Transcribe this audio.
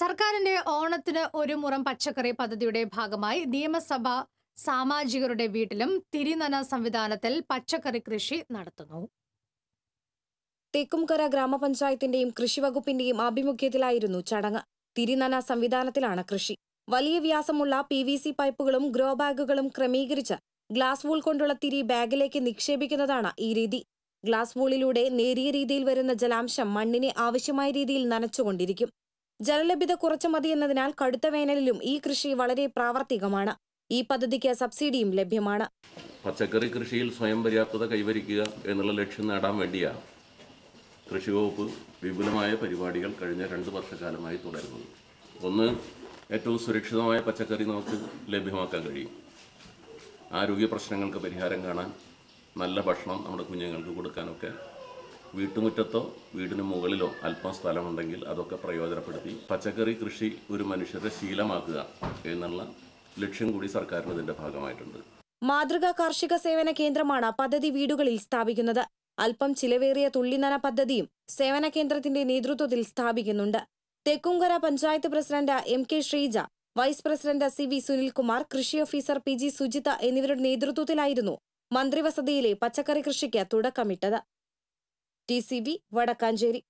സർക്കാരിന്റെ ഓണത്തിന് ഒരു മുറം പച്ചക്കറി പദ്ധതിയുടെ ഭാഗമായി നിയമസഭ സാമാജികരുടെ വീട്ടിലും തിരിനന സംവിധാനത്തിൽ പച്ചക്കറി കൃഷി നടത്തുന്നു തെക്കുംകര ഗ്രാമപഞ്ചായത്തിന്റെയും കൃഷിവകുപ്പിന്റെയും ആഭിമുഖ്യത്തിലായിരുന്നു ചടങ്ങ് തിരിനന സംവിധാനത്തിലാണ് കൃഷി വലിയ വ്യാസമുള്ള പി വി സി പൈപ്പുകളും ഗ്രോ ബാഗുകളും ക്രമീകരിച്ച് ഗ്ലാസ് വൂൾ കൊണ്ടുള്ള തിരി ബാഗിലേക്ക് നിക്ഷേപിക്കുന്നതാണ് ഈ രീതി ഗ്ലാസ് വൂളിലൂടെ നേരിയ രീതിയിൽ വരുന്ന ജലാംശം മണ്ണിനെ ആവശ്യമായ രീതിയിൽ നനച്ചുകൊണ്ടിരിക്കും ജലലഭ്യത കുറച്ചു മതിയെന്നതിനാൽ കടുത്ത വേനലിലും ഈ കൃഷി വളരെ പ്രാവർത്തികമാണ് ഈ പദ്ധതിക്ക് സബ്സിഡിയും ലഭ്യമാണ് പച്ചക്കറി കൃഷിയിൽ സ്വയം പര്യാപ്തത കൈവരിക്കുക എന്നുള്ള ലക്ഷ്യം നേടാൻ വേണ്ടിയാണ് കൃഷി വകുപ്പ് വിപുലമായ പരിപാടികൾ കഴിഞ്ഞ രണ്ട് വർഷക്കാലമായി തുടരുന്നത് ഒന്ന് ഏറ്റവും സുരക്ഷിതമായ പച്ചക്കറി നമുക്ക് ലഭ്യമാക്കാൻ കഴിയും ആരോഗ്യ പ്രശ്നങ്ങൾക്ക് പരിഹാരം കാണാൻ നല്ല ഭക്ഷണം നമ്മുടെ കുഞ്ഞുങ്ങൾക്ക് കൊടുക്കാനൊക്കെ വീട്ടുമുറ്റത്തോ വീടിന് മുകളിലോ അല്പം സ്ഥലമുണ്ടെങ്കിൽ അതൊക്കെ പ്രയോജനപ്പെടുത്തി പച്ചക്കറി കൃഷി ഒരു മനുഷ്യരെ ശീലമാക്കുക എന്നുള്ള ലക്ഷ്യം കൂടി സർക്കാരിന് ഇതിന്റെ ഭാഗമായിട്ടുണ്ട് മാതൃകാ കാർഷിക സേവന കേന്ദ്രമാണ് പദ്ധതി വീടുകളിൽ സ്ഥാപിക്കുന്നത് അല്പം ചിലവേറിയ തുള്ളിനന പദ്ധതിയും സേവന കേന്ദ്രത്തിന്റെ നേതൃത്വത്തിൽ സ്ഥാപിക്കുന്നുണ്ട് Thekkumkara panchayat president M K Sreeja vice president C V Sunilkumar കൃഷി ഓഫീസർ പി ജി സുജിത എന്നിവരുടെ നേതൃത്വത്തിലായിരുന്നു മന്ത്രിവസതിയിലെ പച്ചക്കറി കൃഷിക്ക് തുടക്കമിട്ടത് ടി സി ബി വടക്കാഞ്ചേരി